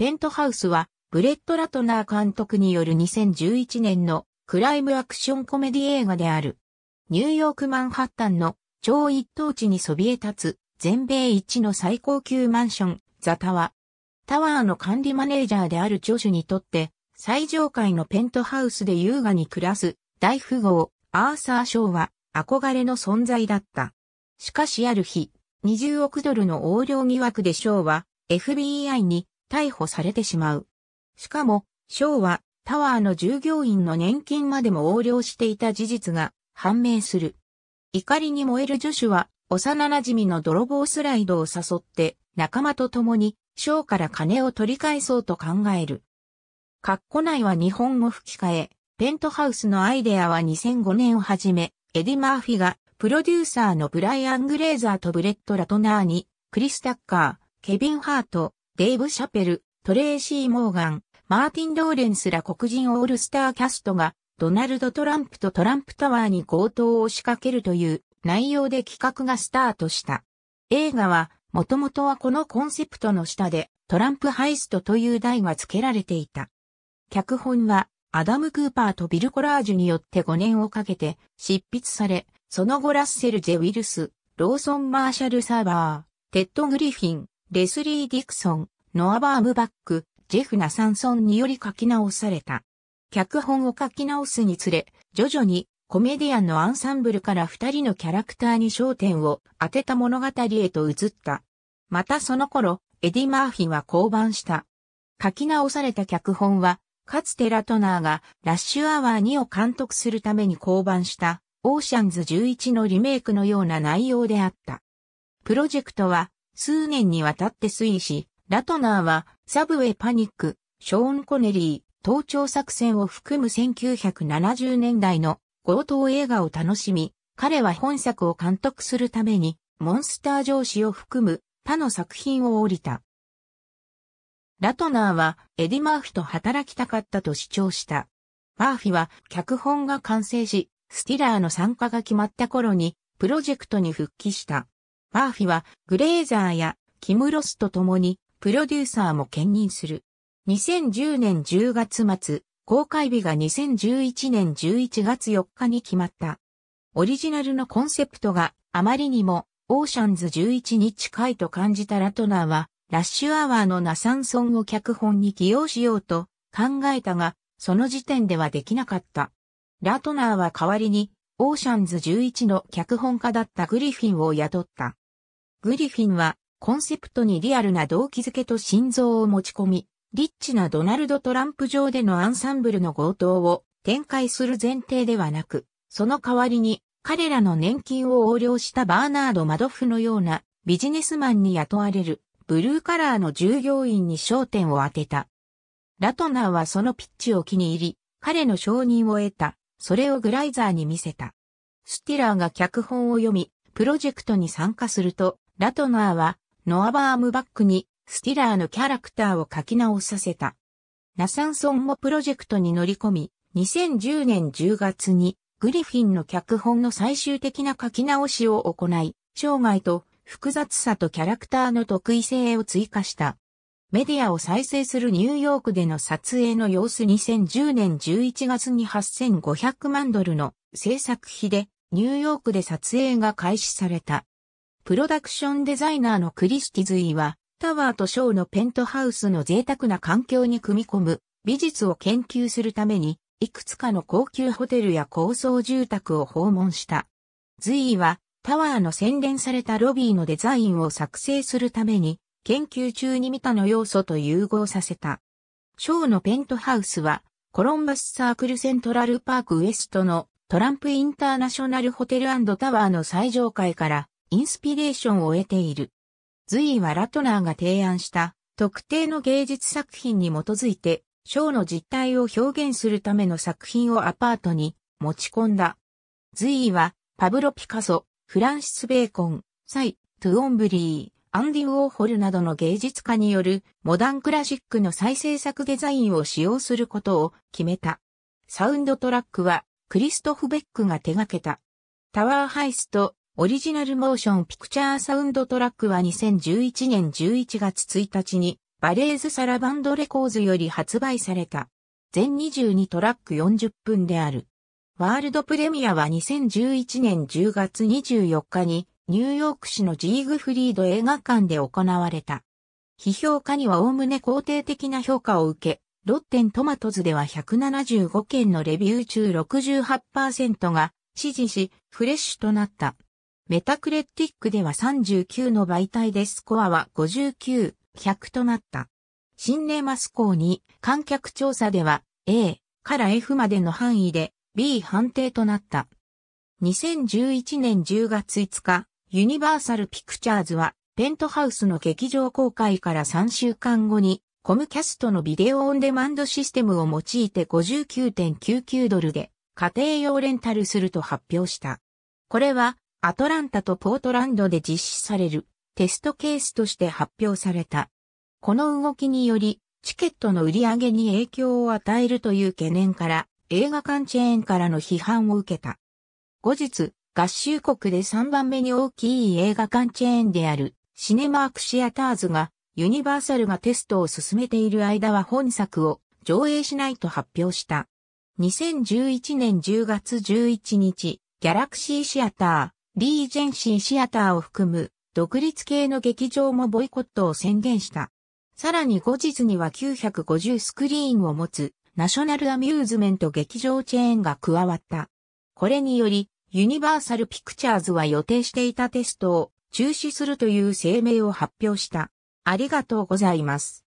ペントハウスは、ブレット・ラトナー監督による2011年のクライムアクションコメディ映画である。ニューヨークマンハッタンの超一等地にそびえ立つ全米一の最高級マンション、ザタワ。タワーの管理マネージャーである著ョにとって、最上階のペントハウスで優雅に暮らす大富豪、アーサー・ショーは憧れの存在だった。しかしある日、20億ドルの横領疑惑でショーは FBI に逮捕されてしまう。しかも、ショーはタワーの従業員の年金までも横領していた事実が判明する。怒りに燃える助手は、幼馴染の泥棒スライドを誘って仲間と共にショーから金を取り返そうと考える。カッコ内は日本語吹き替え、ペントハウスのアイデアは2005年をはじめ、エディ・マーフィがプロデューサーのブライアン・グレーザーとブレット・ラトナーに、クリス・タッカー、ケビン・ハート、デイブ・シャペル、トレーシー・モーガン、マーティン・ローレンスら黒人オールスターキャストが、ドナルド・トランプとトランプタワーに強盗を仕掛けるという内容で企画がスタートした。映画は、もともとはこのコンセプトの下で、トランプハイストという題が付けられていた。脚本は、アダム・クーパーとビル・コラージュによって5年をかけて執筆され、その後ラッセル・ジェ・ウィルス、ローソン・マーシャル・サーバー、テッド・グリフィン、レスリー・ディクソン、ノア・バームバック、ジェフ・ナサンソンにより書き直された。脚本を書き直すにつれ、徐々にコメディアンのアンサンブルから二人のキャラクターに焦点を当てた物語へと移った。またその頃、エディ・マーフィンは降板した。書き直された脚本は、かつてラトナーがラッシュアワー2を監督するために降板したオーシャンズ11のリメイクのような内容であった。プロジェクトは数年にわたって推移し、ラトナーはサブウェイパニック、ショーン・コネリー、盗聴作戦を含む1970年代の強盗映画を楽しみ、彼は本作を監督するために、モンスター上司を含む他の作品を降りた。ラトナーはエディ・マーフィと働きたかったと主張した。マーフィは脚本が完成し、スティラーの参加が決まった頃にプロジェクトに復帰した。マーフィはグレーザーやキム・ロスと共にプロデューサーも兼任する。2010年10月末、公開日が2011年11月4日に決まった。オリジナルのコンセプトがあまりにもオーシャンズ11に近いと感じたラトナーは、ラッシュアワーのナサンソンを脚本に起用しようと考えたが、その時点ではできなかった。ラトナーは代わりに、オーシャンズ11の脚本家だったグリフィンを雇った。グリフィンはコンセプトにリアルな動機づけと心臓を持ち込み、リッチなドナルド・トランプ上でのアンサンブルの強盗を展開する前提ではなく、その代わりに彼らの年金を横領したバーナード・マドフのようなビジネスマンに雇われるブルーカラーの従業員に焦点を当てた。ラトナーはそのピッチを気に入り、彼の承認を得た。それをグライザーに見せた。スティラーが脚本を読み、プロジェクトに参加すると、ラトナーは、ノア・バームバックに、スティラーのキャラクターを書き直させた。ナサンソンもプロジェクトに乗り込み、2010年10月に、グリフィンの脚本の最終的な書き直しを行い、生涯と複雑さとキャラクターの得意性を追加した。メディアを再生するニューヨークでの撮影の様子2010年11月に8500万ドルの制作費でニューヨークで撮影が開始された。プロダクションデザイナーのクリスティズイは、タワーとショーのペントハウスの贅沢な環境に組み込む美術を研究するために、いくつかの高級ホテルや高層住宅を訪問した。ズイは、タワーの洗練されたロビーのデザインを作成するために、研究中に見たの要素と融合させた。ショーのペントハウスは、コロンバスサークルセントラルパークウエストのトランプインターナショナルホテルタワーの最上階からインスピレーションを得ている。随意はラトナーが提案した特定の芸術作品に基づいてショーの実態を表現するための作品をアパートに持ち込んだ。随意はパブロ・ピカソ、フランシス・ベーコン、サイ、トゥオンブリー、アンディ・ウォーホルなどの芸術家によるモダンクラシックの再制作デザインを使用することを決めた。サウンドトラックはクリストフ・ベックが手掛けた。タワーハイスト、オリジナルモーションピクチャーサウンドトラックは2011年11月1日にバレーズサラバンドレコーズより発売された。全22トラック40分である。ワールドプレミアは2011年10月24日にニューヨーク市のジーグフリード映画館で行われた。批評家には概ね肯定的な評価を受け、ロッテントマトズでは175件のレビュー中68%が支持し、フレッシュとなった。メタクレッティックでは39の媒体でスコアは59、100となった。シンネマスコーに観客調査では A から F までの範囲で B 判定となった。2011年10月5日、ユニバーサルピクチャーズはペントハウスの劇場公開から3週間後にコムキャストのビデオオンデマンドシステムを用いて59.99ドルで家庭用レンタルすると発表した。これはアトランタとポートランドで実施されるテストケースとして発表された。この動きにより、チケットの売り上げに影響を与えるという懸念から、映画館チェーンからの批判を受けた。後日、合衆国で3番目に大きい映画館チェーンである、シネマークシアターズが、ユニバーサルがテストを進めている間は本作を上映しないと発表した。2011年10月11日、ギャラクシーシアター、リージェンシーシアターを含む独立系の劇場もボイコットを宣言した。さらに後日には950スクリーンを持つナショナルアミューズメント劇場チェーンが加わった。これにより、ユニバーサルピクチャーズは予定していたテストを中止するという声明を発表した。ありがとうございます。